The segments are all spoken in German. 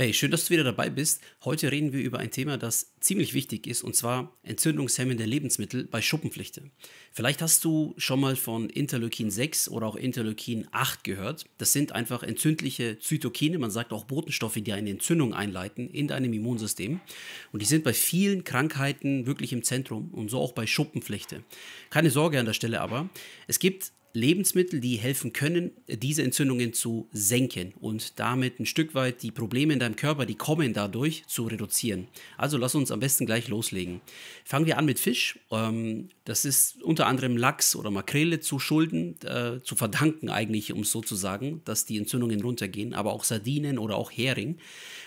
Hey, schön, dass du wieder dabei bist. Heute reden wir über ein Thema, das ziemlich wichtig ist, und zwar entzündungshemmende Lebensmittel bei Schuppenflechte. Vielleicht hast du schon mal von Interleukin 6 oder auch Interleukin 8 gehört. Das sind einfach entzündliche Zytokine, man sagt auch Botenstoffe, die eine Entzündung einleiten in deinem Immunsystem. Und die sind bei vielen Krankheiten wirklich im Zentrum und so auch bei Schuppenflechte. Keine Sorge an der Stelle aber, es gibt Lebensmittel, die helfen können, diese Entzündungen zu senken und damit ein Stück weit die Probleme in deinem Körper, die kommen dadurch, zu reduzieren. Also lass uns am besten gleich loslegen. Fangen wir an mit Fisch. Ähm, das ist unter anderem Lachs oder Makrele zu schulden, äh, zu verdanken eigentlich, um es so zu sagen, dass die Entzündungen runtergehen, aber auch Sardinen oder auch Hering.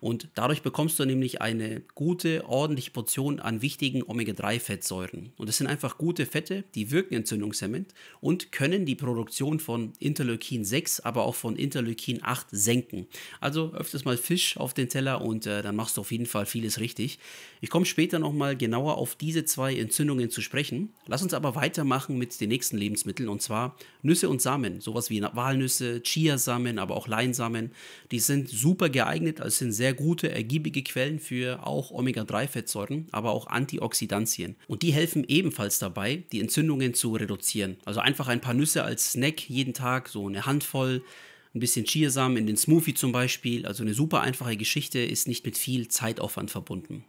Und dadurch bekommst du nämlich eine gute, ordentliche Portion an wichtigen Omega-3-Fettsäuren. Und das sind einfach gute Fette, die wirken entzündungshemmend und können die Produktion von Interleukin 6, aber auch von Interleukin 8 senken. Also öfters mal Fisch auf den Teller und äh, dann machst du auf jeden Fall vieles richtig. Ich komme später nochmal genauer auf diese zwei Entzündungen zu sprechen. Lass uns aber weitermachen mit den nächsten Lebensmitteln und zwar Nüsse und Samen. Sowas wie Walnüsse, Chiasamen, aber auch Leinsamen. Die sind super geeignet, also sind sehr gute, ergiebige Quellen für auch Omega-3-Fettsäuren, aber auch Antioxidantien. Und die helfen ebenfalls dabei, die Entzündungen zu reduzieren. Also einfach ein paar Nüsse als Snack jeden Tag, so eine Handvoll ein bisschen Chiasamen in den Smoothie zum Beispiel. Also eine super einfache Geschichte ist nicht mit viel Zeitaufwand verbunden.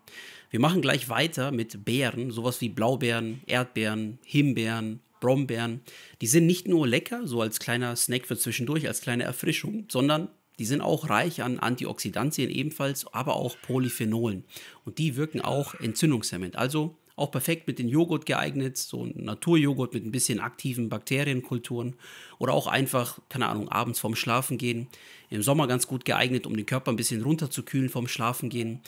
Wir machen gleich weiter mit Beeren, sowas wie Blaubeeren, Erdbeeren, Himbeeren, Brombeeren. Die sind nicht nur lecker, so als kleiner Snack für zwischendurch, als kleine Erfrischung, sondern die sind auch reich an Antioxidantien ebenfalls, aber auch Polyphenolen. Und die wirken auch entzündungshemmend. Also auch perfekt mit dem Joghurt geeignet, so ein Naturjoghurt mit ein bisschen aktiven Bakterienkulturen oder auch einfach, keine Ahnung, abends vorm Schlafen gehen. Im Sommer ganz gut geeignet, um den Körper ein bisschen runterzukühlen vorm Schlafen gehen. Und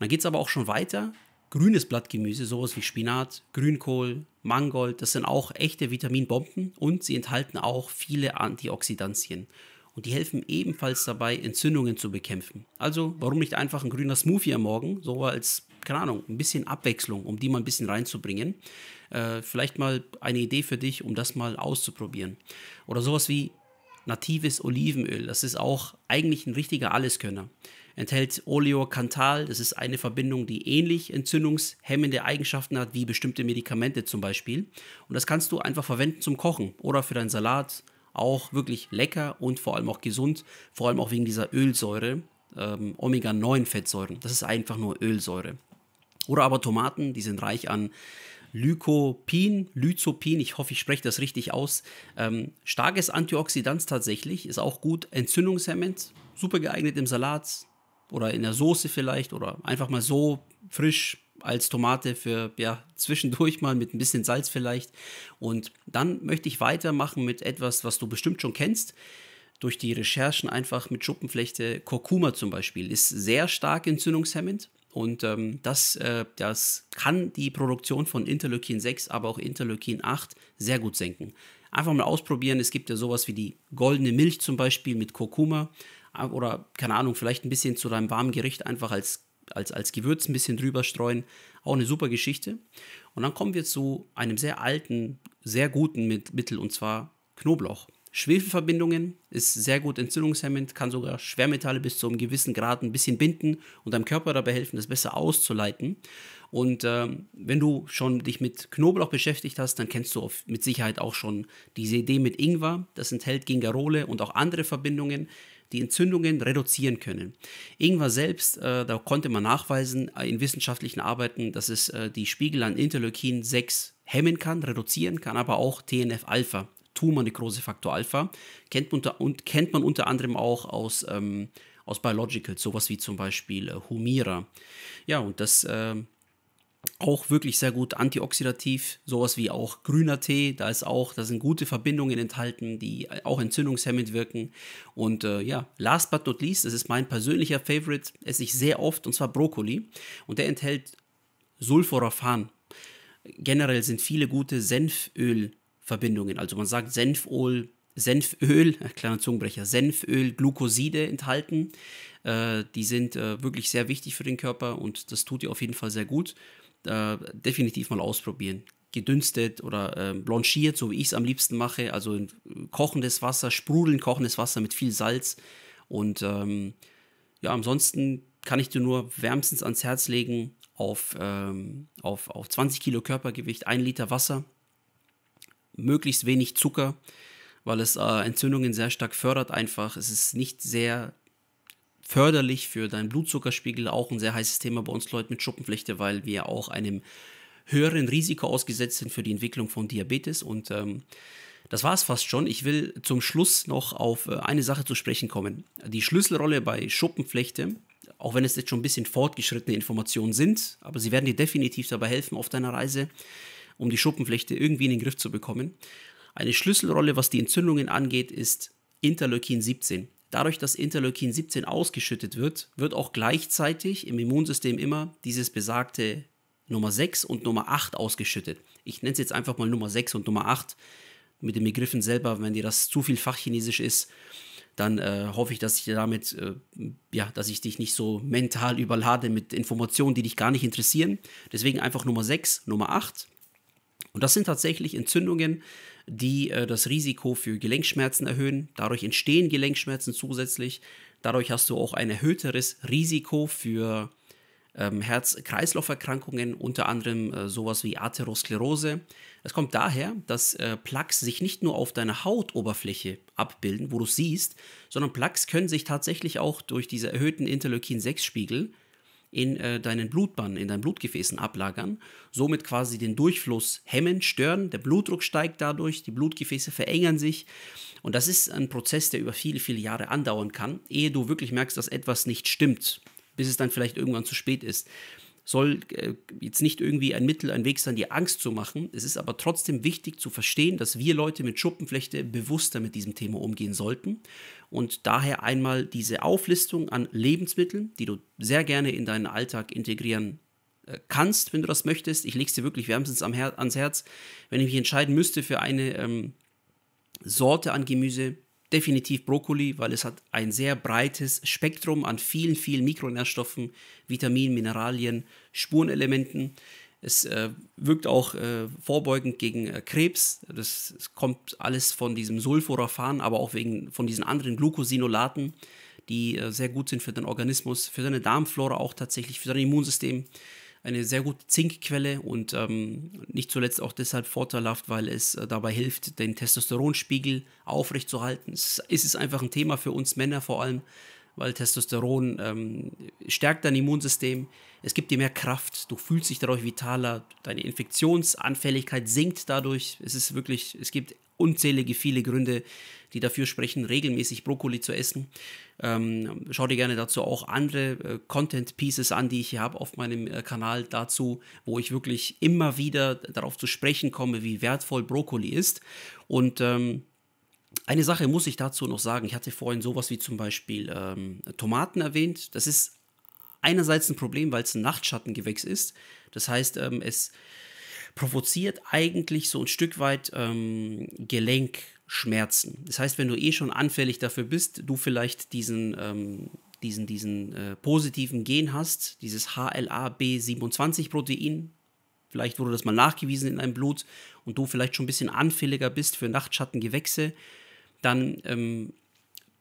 dann geht es aber auch schon weiter. Grünes Blattgemüse, sowas wie Spinat, Grünkohl, Mangold, das sind auch echte Vitaminbomben und sie enthalten auch viele Antioxidantien und die helfen ebenfalls dabei, Entzündungen zu bekämpfen. Also warum nicht einfach ein grüner Smoothie am Morgen, so als, keine Ahnung, ein bisschen Abwechslung, um die mal ein bisschen reinzubringen. Äh, vielleicht mal eine Idee für dich, um das mal auszuprobieren. Oder sowas wie natives Olivenöl, das ist auch eigentlich ein richtiger Alleskönner. Enthält Oleokantal, das ist eine Verbindung, die ähnlich entzündungshemmende Eigenschaften hat wie bestimmte Medikamente zum Beispiel. Und das kannst du einfach verwenden zum Kochen oder für deinen Salat, auch wirklich lecker und vor allem auch gesund, vor allem auch wegen dieser Ölsäure, ähm, Omega-9-Fettsäuren. Das ist einfach nur Ölsäure. Oder aber Tomaten, die sind reich an Lycopin, Lyzopin, ich hoffe, ich spreche das richtig aus. Ähm, starkes Antioxidant tatsächlich, ist auch gut, entzündungshemmend, super geeignet im Salat oder in der Soße vielleicht oder einfach mal so frisch als Tomate für ja, zwischendurch mal mit ein bisschen Salz vielleicht. Und dann möchte ich weitermachen mit etwas, was du bestimmt schon kennst. Durch die Recherchen einfach mit Schuppenflechte. Kurkuma zum Beispiel ist sehr stark entzündungshemmend. Und ähm, das, äh, das kann die Produktion von Interleukin 6, aber auch Interleukin 8 sehr gut senken. Einfach mal ausprobieren. Es gibt ja sowas wie die goldene Milch zum Beispiel mit Kurkuma oder keine Ahnung, vielleicht ein bisschen zu deinem warmen Gericht einfach als als, als Gewürz ein bisschen drüber streuen. Auch eine super Geschichte. Und dann kommen wir zu einem sehr alten, sehr guten Mittel und zwar Knoblauch. Schwefelverbindungen ist sehr gut entzündungshemmend, kann sogar Schwermetalle bis zu einem gewissen Grad ein bisschen binden und deinem Körper dabei helfen, das besser auszuleiten. Und ähm, wenn du schon dich mit Knoblauch beschäftigt hast, dann kennst du auf, mit Sicherheit auch schon diese Idee mit Ingwer. Das enthält Gingerole und auch andere Verbindungen, die Entzündungen reduzieren können. Ingwer selbst, äh, da konnte man nachweisen äh, in wissenschaftlichen Arbeiten, dass es äh, die Spiegel an Interleukin 6 hemmen kann, reduzieren kann, aber auch TNF-Alpha, Tumornekrosefaktor Alpha, kennt man unter, und kennt man unter anderem auch aus, ähm, aus Biologicals, sowas wie zum Beispiel äh, Humira. Ja, und das ähm, auch wirklich sehr gut antioxidativ, sowas wie auch grüner Tee, da ist auch, da sind gute Verbindungen enthalten, die auch entzündungshemmend wirken. Und äh, ja, last but not least, das ist mein persönlicher Favorite, esse ich sehr oft, und zwar Brokkoli. Und der enthält Sulforaphan. Generell sind viele gute Senfölverbindungen. Also man sagt Senföl, Senföl, kleiner Zungenbrecher, Senföl, Glukoside enthalten. Äh, die sind äh, wirklich sehr wichtig für den Körper und das tut ihr auf jeden Fall sehr gut äh, definitiv mal ausprobieren. Gedünstet oder äh, blanchiert, so wie ich es am liebsten mache, also kochendes Wasser, sprudeln kochendes Wasser mit viel Salz. Und ähm, ja, ansonsten kann ich dir nur wärmstens ans Herz legen, auf, ähm, auf, auf 20 Kilo Körpergewicht, 1 Liter Wasser, möglichst wenig Zucker, weil es äh, Entzündungen sehr stark fördert einfach. Es ist nicht sehr förderlich für deinen Blutzuckerspiegel, auch ein sehr heißes Thema bei uns Leuten mit Schuppenflechte, weil wir auch einem höheren Risiko ausgesetzt sind für die Entwicklung von Diabetes. Und ähm, das war es fast schon. Ich will zum Schluss noch auf äh, eine Sache zu sprechen kommen. Die Schlüsselrolle bei Schuppenflechte, auch wenn es jetzt schon ein bisschen fortgeschrittene Informationen sind, aber sie werden dir definitiv dabei helfen auf deiner Reise, um die Schuppenflechte irgendwie in den Griff zu bekommen. Eine Schlüsselrolle, was die Entzündungen angeht, ist Interleukin 17. Dadurch, dass Interleukin 17 ausgeschüttet wird, wird auch gleichzeitig im Immunsystem immer dieses besagte Nummer 6 und Nummer 8 ausgeschüttet. Ich nenne es jetzt einfach mal Nummer 6 und Nummer 8. Mit den Begriffen selber, wenn dir das zu viel Fachchinesisch ist, dann äh, hoffe ich, dass ich damit, äh, ja, dass ich dich nicht so mental überlade mit Informationen, die dich gar nicht interessieren. Deswegen einfach Nummer 6, Nummer 8. Und das sind tatsächlich Entzündungen, die äh, das Risiko für Gelenkschmerzen erhöhen. Dadurch entstehen Gelenkschmerzen zusätzlich. Dadurch hast du auch ein erhöhteres Risiko für ähm, Herz-Kreislauf-Erkrankungen, unter anderem äh, sowas wie Atherosklerose. Es kommt daher, dass äh, Plaques sich nicht nur auf deiner Hautoberfläche abbilden, wo du siehst, sondern Plaques können sich tatsächlich auch durch diese erhöhten Interleukin-6-Spiegel in äh, deinen Blutbahnen, in deinen Blutgefäßen ablagern, somit quasi den Durchfluss hemmen, stören, der Blutdruck steigt dadurch, die Blutgefäße verengern sich und das ist ein Prozess, der über viele, viele Jahre andauern kann, ehe du wirklich merkst, dass etwas nicht stimmt, bis es dann vielleicht irgendwann zu spät ist soll äh, jetzt nicht irgendwie ein Mittel, ein Weg sein, die Angst zu machen. Es ist aber trotzdem wichtig zu verstehen, dass wir Leute mit Schuppenflechte bewusster mit diesem Thema umgehen sollten. Und daher einmal diese Auflistung an Lebensmitteln, die du sehr gerne in deinen Alltag integrieren äh, kannst, wenn du das möchtest. Ich lege es dir wirklich wärmstens ans Herz. Wenn ich mich entscheiden müsste für eine ähm, Sorte an Gemüse, definitiv Brokkoli, weil es hat ein sehr breites Spektrum an vielen, vielen Mikronährstoffen, Vitaminen, Mineralien, Spurenelementen. Es äh, wirkt auch äh, vorbeugend gegen äh, Krebs. Das, das, kommt alles von diesem Sulforafan, aber auch wegen von diesen anderen Glucosinolaten, die äh, sehr gut sind für den Organismus, für deine Darmflora auch tatsächlich, für dein Immunsystem eine sehr gute Zinkquelle und ähm, nicht zuletzt auch deshalb vorteilhaft, weil es äh, dabei hilft, den Testosteronspiegel aufrechtzuerhalten. Es ist einfach ein Thema für uns Männer vor allem, weil Testosteron ähm, stärkt dein Immunsystem, es gibt dir mehr Kraft, du fühlst dich dadurch vitaler, deine Infektionsanfälligkeit sinkt dadurch. Es ist wirklich, es gibt unzählige viele Gründe, die dafür sprechen, regelmäßig Brokkoli zu essen. Ähm, schau dir gerne dazu auch andere äh, Content-Pieces an, die ich hier habe auf meinem äh, Kanal dazu, wo ich wirklich immer wieder darauf zu sprechen komme, wie wertvoll Brokkoli ist. Und ähm, eine Sache muss ich dazu noch sagen. Ich hatte vorhin sowas wie zum Beispiel ähm, Tomaten erwähnt. Das ist einerseits ein Problem, weil es ein Nachtschattengewächs ist. Das heißt, ähm, es provoziert eigentlich so ein Stück weit ähm, Gelenk, Schmerzen. Das heißt, wenn du eh schon anfällig dafür bist, du vielleicht diesen, ähm, diesen, diesen äh, positiven Gen hast, dieses HLA-B27-Protein, vielleicht wurde das mal nachgewiesen in deinem Blut und du vielleicht schon ein bisschen anfälliger bist für Nachtschattengewächse, dann, ähm,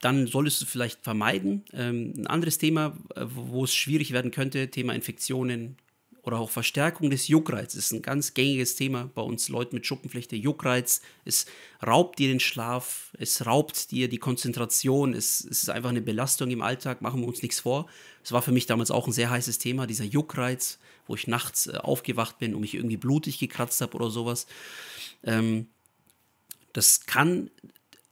dann solltest du vielleicht vermeiden. Ähm, ein anderes Thema, äh, wo es schwierig werden könnte, Thema Infektionen, oder auch Verstärkung des Juckreizes ist ein ganz gängiges Thema bei uns Leuten mit Schuppenflechte. Juckreiz, es raubt dir den Schlaf, es raubt dir die Konzentration, es, es ist einfach eine Belastung im Alltag, machen wir uns nichts vor. Es war für mich damals auch ein sehr heißes Thema, dieser Juckreiz, wo ich nachts äh, aufgewacht bin und mich irgendwie blutig gekratzt habe oder sowas. Ähm, das kann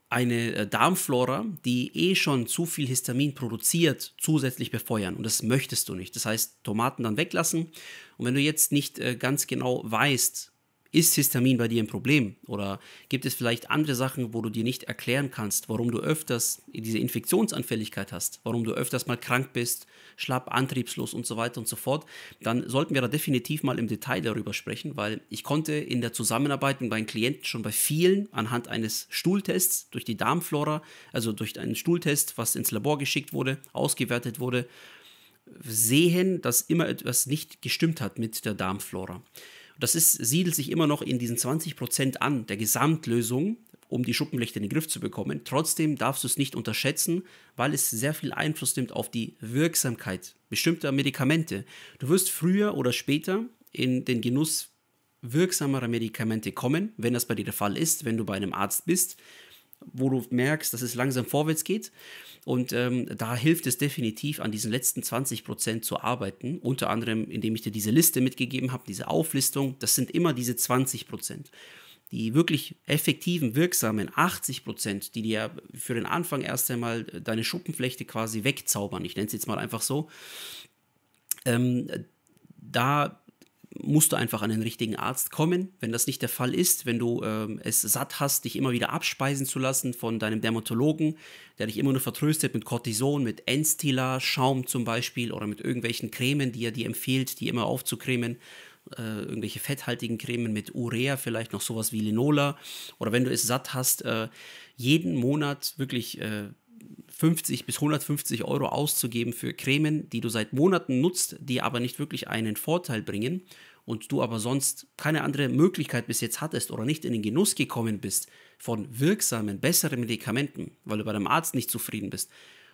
eine äh, Darmflora, die eh schon zu viel Histamin produziert, zusätzlich befeuern. Und das möchtest du nicht. Das heißt, Tomaten dann weglassen. Und wenn du jetzt nicht äh, ganz genau weißt, ist Histamin bei dir ein Problem? Oder gibt es vielleicht andere Sachen, wo du dir nicht erklären kannst, warum du öfters diese Infektionsanfälligkeit hast, warum du öfters mal krank bist, schlapp, antriebslos und so weiter und so fort? Dann sollten wir da definitiv mal im Detail darüber sprechen, weil ich konnte in der Zusammenarbeit mit meinen Klienten schon bei vielen anhand eines Stuhltests durch die Darmflora, also durch einen Stuhltest, was ins Labor geschickt wurde, ausgewertet wurde, sehen, dass immer etwas nicht gestimmt hat mit der Darmflora. Das ist, siedelt sich immer noch in diesen 20% an der Gesamtlösung, um die Schuppenlichter in den Griff zu bekommen. Trotzdem darfst du es nicht unterschätzen, weil es sehr viel Einfluss nimmt auf die Wirksamkeit bestimmter Medikamente. Du wirst früher oder später in den Genuss wirksamerer Medikamente kommen, wenn das bei dir der Fall ist, wenn du bei einem Arzt bist wo du merkst, dass es langsam vorwärts geht. Und ähm, da hilft es definitiv, an diesen letzten 20 Prozent zu arbeiten. Unter anderem, indem ich dir diese Liste mitgegeben habe, diese Auflistung. Das sind immer diese 20 Prozent. Die wirklich effektiven, wirksamen 80 Prozent, die dir für den Anfang erst einmal deine Schuppenflechte quasi wegzaubern. Ich nenne es jetzt mal einfach so. Ähm, da musst du einfach an den richtigen Arzt kommen. Wenn das nicht der Fall ist, wenn du ähm, es satt hast, dich immer wieder abspeisen zu lassen von deinem Dermatologen, der dich immer nur vertröstet mit Cortison, mit Enstila, Schaum zum Beispiel oder mit irgendwelchen Cremen, die er dir empfiehlt, die immer aufzucremen, äh, irgendwelche fetthaltigen Cremen mit Urea, vielleicht noch sowas wie Linola. Oder wenn du es satt hast, äh, jeden Monat wirklich äh, 50 bis 150 Euro auszugeben für Cremen, die du seit Monaten nutzt, die aber nicht wirklich einen Vorteil bringen und du aber sonst keine andere Möglichkeit bis jetzt hattest oder nicht in den Genuss gekommen bist von wirksamen, besseren Medikamenten, weil du bei deinem Arzt nicht zufrieden bist.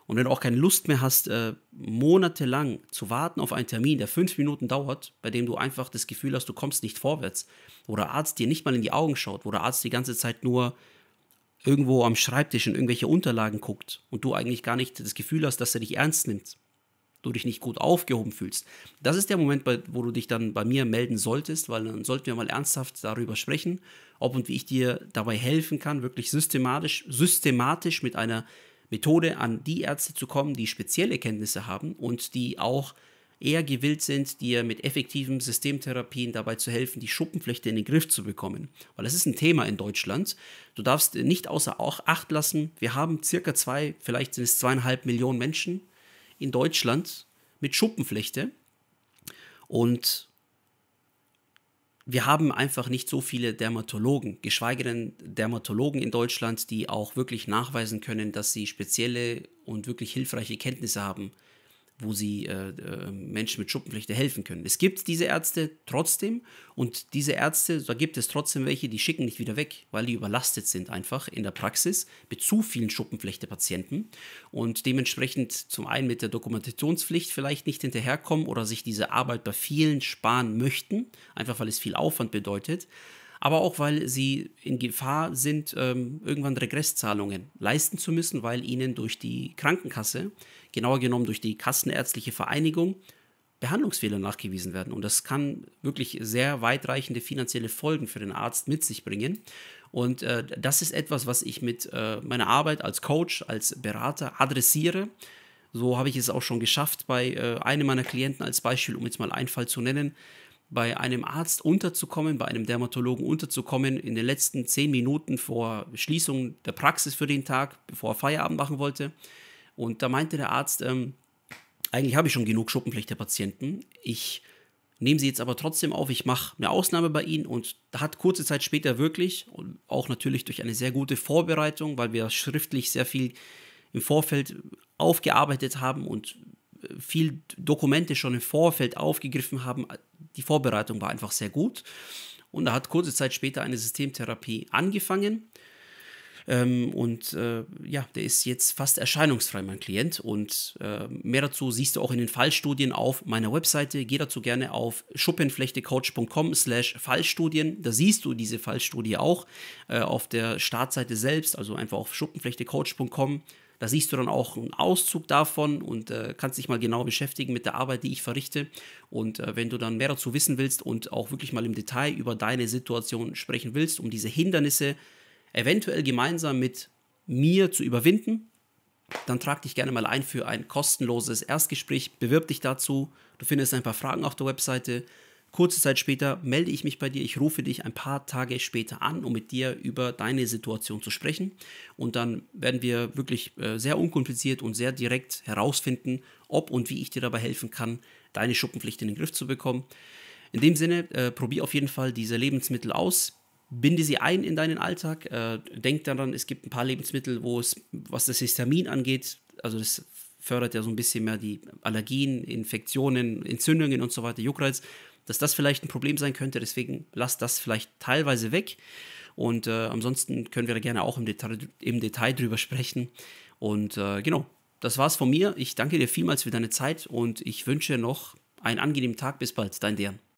Und wenn du auch keine Lust mehr hast, äh, monatelang zu warten auf einen Termin, der fünf Minuten dauert, bei dem du einfach das Gefühl hast, du kommst nicht vorwärts, wo der Arzt dir nicht mal in die Augen schaut, wo der Arzt die ganze Zeit nur irgendwo am Schreibtisch in irgendwelche Unterlagen guckt und du eigentlich gar nicht das Gefühl hast, dass er dich ernst nimmt, du dich nicht gut aufgehoben fühlst. Das ist der Moment, wo du dich dann bei mir melden solltest, weil dann sollten wir mal ernsthaft darüber sprechen, ob und wie ich dir dabei helfen kann, wirklich systematisch, systematisch mit einer Methode an die Ärzte zu kommen, die spezielle Kenntnisse haben und die auch eher gewillt sind, dir mit effektiven Systemtherapien dabei zu helfen, die Schuppenflechte in den Griff zu bekommen. Weil das ist ein Thema in Deutschland. Du darfst nicht außer Acht lassen, wir haben circa zwei, vielleicht sind es zweieinhalb Millionen Menschen in Deutschland mit Schuppenflechte. Und wir haben einfach nicht so viele Dermatologen, geschweige denn Dermatologen in Deutschland, die auch wirklich nachweisen können, dass sie spezielle und wirklich hilfreiche Kenntnisse haben wo sie äh, äh, Menschen mit Schuppenflechte helfen können. Es gibt diese Ärzte trotzdem und diese Ärzte, da gibt es trotzdem welche, die schicken nicht wieder weg, weil die überlastet sind einfach in der Praxis mit zu vielen Schuppenflechte-Patienten und dementsprechend zum einen mit der Dokumentationspflicht vielleicht nicht hinterherkommen oder sich diese Arbeit bei vielen sparen möchten, einfach weil es viel Aufwand bedeutet aber auch weil sie in Gefahr sind, ähm, irgendwann Regresszahlungen leisten zu müssen, weil ihnen durch die Krankenkasse, genauer genommen durch die Kassenärztliche Vereinigung, Behandlungsfehler nachgewiesen werden. Und das kann wirklich sehr weitreichende finanzielle Folgen für den Arzt mit sich bringen. Und äh, das ist etwas, was ich mit äh, meiner Arbeit als Coach, als Berater adressiere. So habe ich es auch schon geschafft bei äh, einem meiner Klienten als Beispiel, um jetzt mal einen Fall zu nennen bei einem Arzt unterzukommen, bei einem Dermatologen unterzukommen, in den letzten zehn Minuten vor Schließung der Praxis für den Tag, bevor er Feierabend machen wollte. Und da meinte der Arzt, ähm, eigentlich habe ich schon genug Schuppenflechte der Patienten. Ich nehme sie jetzt aber trotzdem auf, ich mache eine Ausnahme bei ihnen und hat kurze Zeit später wirklich, und auch natürlich durch eine sehr gute Vorbereitung, weil wir schriftlich sehr viel im Vorfeld aufgearbeitet haben und viel Dokumente schon im Vorfeld aufgegriffen haben. Die Vorbereitung war einfach sehr gut. Und da hat kurze Zeit später eine Systemtherapie angefangen. Ähm, und äh, ja, der ist jetzt fast erscheinungsfrei, mein Klient. Und äh, mehr dazu siehst du auch in den Fallstudien auf meiner Webseite. Geh dazu gerne auf schuppenflechtecoach.com slash Fallstudien. Da siehst du diese Fallstudie auch äh, auf der Startseite selbst, also einfach auf schuppenflechtecoach.com da siehst du dann auch einen Auszug davon und äh, kannst dich mal genau beschäftigen mit der Arbeit, die ich verrichte. Und äh, wenn du dann mehr dazu wissen willst und auch wirklich mal im Detail über deine Situation sprechen willst, um diese Hindernisse eventuell gemeinsam mit mir zu überwinden, dann trag dich gerne mal ein für ein kostenloses Erstgespräch. Bewirb dich dazu. Du findest ein paar Fragen auf der Webseite. Kurze Zeit später melde ich mich bei dir, ich rufe dich ein paar Tage später an, um mit dir über deine Situation zu sprechen. Und dann werden wir wirklich äh, sehr unkompliziert und sehr direkt herausfinden, ob und wie ich dir dabei helfen kann, deine Schuppenpflicht in den Griff zu bekommen. In dem Sinne, äh, probier auf jeden Fall diese Lebensmittel aus. Binde sie ein in deinen Alltag. Äh, denk daran, es gibt ein paar Lebensmittel, wo es, was das Histamin angeht, also das fördert ja so ein bisschen mehr die Allergien, Infektionen, Entzündungen und so weiter, Juckreiz dass das vielleicht ein Problem sein könnte. Deswegen lasst das vielleicht teilweise weg. Und äh, ansonsten können wir da gerne auch im Detail, im Detail drüber sprechen. Und äh, genau, das war's von mir. Ich danke dir vielmals für deine Zeit und ich wünsche noch einen angenehmen Tag. Bis bald, dein Dejan.